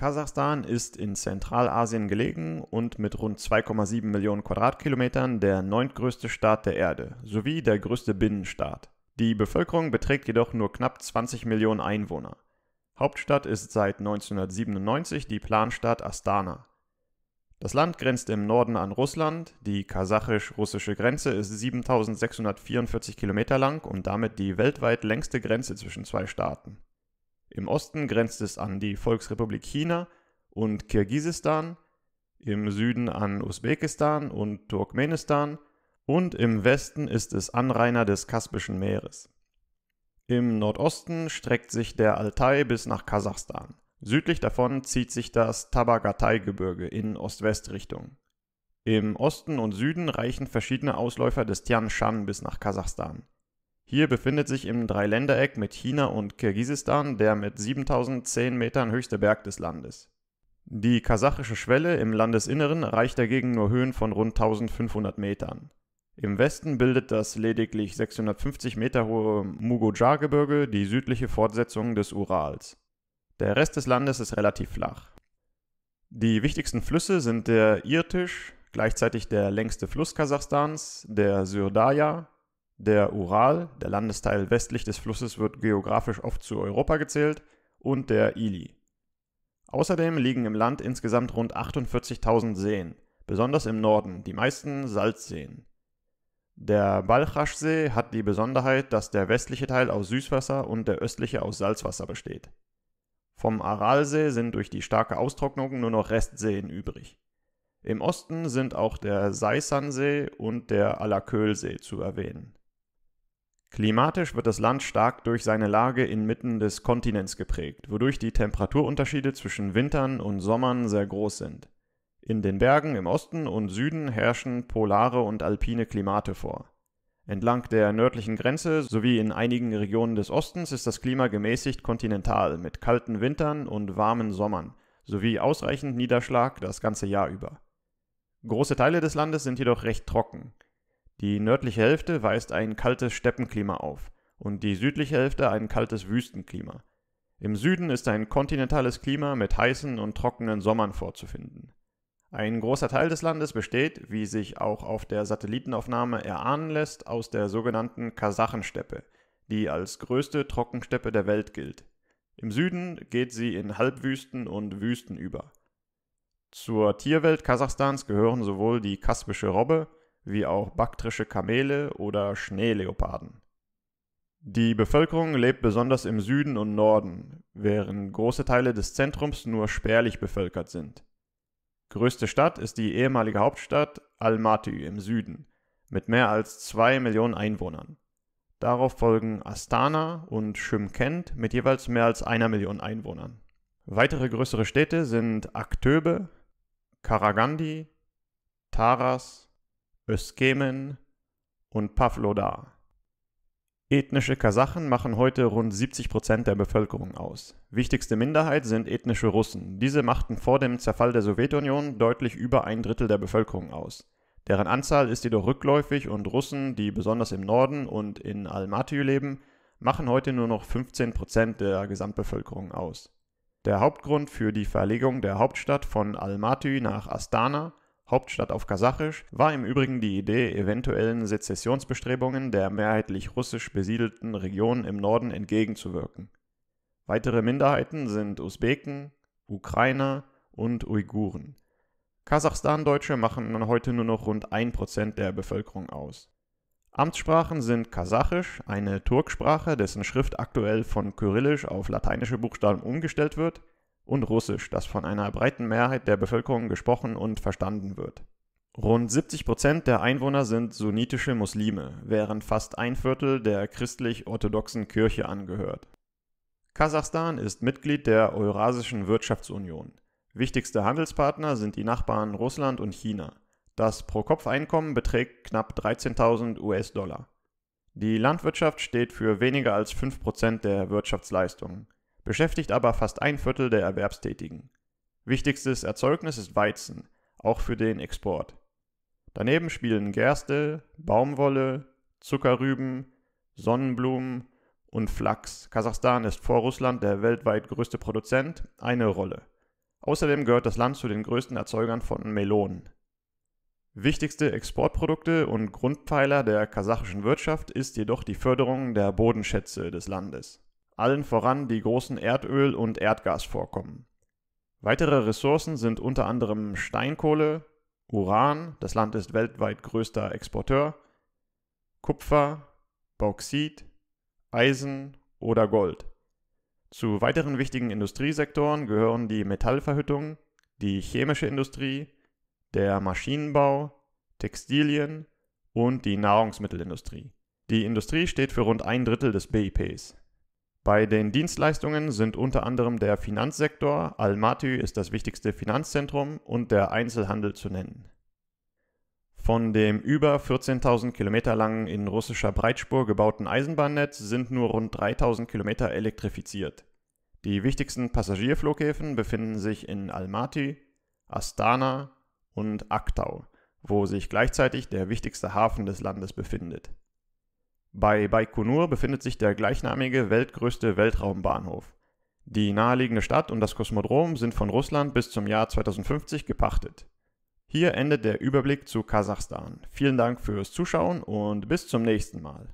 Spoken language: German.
Kasachstan ist in Zentralasien gelegen und mit rund 2,7 Millionen Quadratkilometern der neuntgrößte Staat der Erde sowie der größte Binnenstaat. Die Bevölkerung beträgt jedoch nur knapp 20 Millionen Einwohner. Hauptstadt ist seit 1997 die Planstadt Astana. Das Land grenzt im Norden an Russland, die kasachisch-russische Grenze ist 7644 Kilometer lang und damit die weltweit längste Grenze zwischen zwei Staaten. Im Osten grenzt es an die Volksrepublik China und Kirgisistan, im Süden an Usbekistan und Turkmenistan und im Westen ist es Anrainer des Kaspischen Meeres. Im Nordosten streckt sich der Altai bis nach Kasachstan. Südlich davon zieht sich das Tabagatai-Gebirge in Ost-West-Richtung. Im Osten und Süden reichen verschiedene Ausläufer des Tian Shan bis nach Kasachstan. Hier befindet sich im Dreiländereck mit China und Kirgisistan der mit 7010 Metern höchste Berg des Landes. Die kasachische Schwelle im Landesinneren erreicht dagegen nur Höhen von rund 1500 Metern. Im Westen bildet das lediglich 650 Meter hohe Mugojar-Gebirge die südliche Fortsetzung des Urals. Der Rest des Landes ist relativ flach. Die wichtigsten Flüsse sind der Irtisch, gleichzeitig der längste Fluss Kasachstans, der Syrdaya, der Ural, der Landesteil westlich des Flusses, wird geografisch oft zu Europa gezählt, und der Ili. Außerdem liegen im Land insgesamt rund 48.000 Seen, besonders im Norden, die meisten Salzseen. Der Balchaschsee hat die Besonderheit, dass der westliche Teil aus Süßwasser und der östliche aus Salzwasser besteht. Vom Aralsee sind durch die starke Austrocknung nur noch Restseen übrig. Im Osten sind auch der Seisansee und der Alakölsee zu erwähnen. Klimatisch wird das Land stark durch seine Lage inmitten des Kontinents geprägt, wodurch die Temperaturunterschiede zwischen Wintern und Sommern sehr groß sind. In den Bergen im Osten und Süden herrschen polare und alpine Klimate vor. Entlang der nördlichen Grenze sowie in einigen Regionen des Ostens ist das Klima gemäßigt kontinental mit kalten Wintern und warmen Sommern sowie ausreichend Niederschlag das ganze Jahr über. Große Teile des Landes sind jedoch recht trocken. Die nördliche Hälfte weist ein kaltes Steppenklima auf und die südliche Hälfte ein kaltes Wüstenklima. Im Süden ist ein kontinentales Klima mit heißen und trockenen Sommern vorzufinden. Ein großer Teil des Landes besteht, wie sich auch auf der Satellitenaufnahme erahnen lässt, aus der sogenannten Kasachensteppe, die als größte Trockensteppe der Welt gilt. Im Süden geht sie in Halbwüsten und Wüsten über. Zur Tierwelt Kasachstans gehören sowohl die kaspische Robbe, wie auch baktrische Kamele oder Schneeleoparden. Die Bevölkerung lebt besonders im Süden und Norden, während große Teile des Zentrums nur spärlich bevölkert sind. Größte Stadt ist die ehemalige Hauptstadt Almaty im Süden mit mehr als zwei Millionen Einwohnern. Darauf folgen Astana und Schymkent mit jeweils mehr als einer Million Einwohnern. Weitere größere Städte sind Aktöbe, Karagandi, Taras, Öskemen und Pavlodar. Ethnische Kasachen machen heute rund 70 der Bevölkerung aus. Wichtigste Minderheit sind ethnische Russen. Diese machten vor dem Zerfall der Sowjetunion deutlich über ein Drittel der Bevölkerung aus. Deren Anzahl ist jedoch rückläufig und Russen, die besonders im Norden und in Almaty leben, machen heute nur noch 15 der Gesamtbevölkerung aus. Der Hauptgrund für die Verlegung der Hauptstadt von Almaty nach Astana Hauptstadt auf Kasachisch, war im Übrigen die Idee, eventuellen Sezessionsbestrebungen der mehrheitlich russisch besiedelten Region im Norden entgegenzuwirken. Weitere Minderheiten sind Usbeken, Ukrainer und Uiguren. Kasachstan-Deutsche machen heute nur noch rund 1% der Bevölkerung aus. Amtssprachen sind Kasachisch, eine Turksprache, dessen Schrift aktuell von Kyrillisch auf lateinische Buchstaben umgestellt wird, und Russisch, das von einer breiten Mehrheit der Bevölkerung gesprochen und verstanden wird. Rund 70 Prozent der Einwohner sind sunnitische Muslime, während fast ein Viertel der christlich-orthodoxen Kirche angehört. Kasachstan ist Mitglied der Eurasischen Wirtschaftsunion. Wichtigste Handelspartner sind die Nachbarn Russland und China. Das Pro-Kopf-Einkommen beträgt knapp 13.000 US-Dollar. Die Landwirtschaft steht für weniger als 5% der Wirtschaftsleistungen beschäftigt aber fast ein Viertel der Erwerbstätigen. Wichtigstes Erzeugnis ist Weizen, auch für den Export. Daneben spielen Gerste, Baumwolle, Zuckerrüben, Sonnenblumen und Flachs. Kasachstan ist vor Russland der weltweit größte Produzent, eine Rolle. Außerdem gehört das Land zu den größten Erzeugern von Melonen. Wichtigste Exportprodukte und Grundpfeiler der kasachischen Wirtschaft ist jedoch die Förderung der Bodenschätze des Landes allen voran die großen Erdöl- und Erdgasvorkommen. Weitere Ressourcen sind unter anderem Steinkohle, Uran, das Land ist weltweit größter Exporteur, Kupfer, Bauxit, Eisen oder Gold. Zu weiteren wichtigen Industriesektoren gehören die Metallverhüttung, die chemische Industrie, der Maschinenbau, Textilien und die Nahrungsmittelindustrie. Die Industrie steht für rund ein Drittel des BIPs. Bei den Dienstleistungen sind unter anderem der Finanzsektor, Almaty ist das wichtigste Finanzzentrum und der Einzelhandel zu nennen. Von dem über 14.000 Kilometer langen in russischer Breitspur gebauten Eisenbahnnetz sind nur rund 3.000 Kilometer elektrifiziert. Die wichtigsten Passagierflughäfen befinden sich in Almaty, Astana und Aktau, wo sich gleichzeitig der wichtigste Hafen des Landes befindet. Bei Baikonur befindet sich der gleichnamige weltgrößte Weltraumbahnhof. Die naheliegende Stadt und das Kosmodrom sind von Russland bis zum Jahr 2050 gepachtet. Hier endet der Überblick zu Kasachstan. Vielen Dank fürs Zuschauen und bis zum nächsten Mal.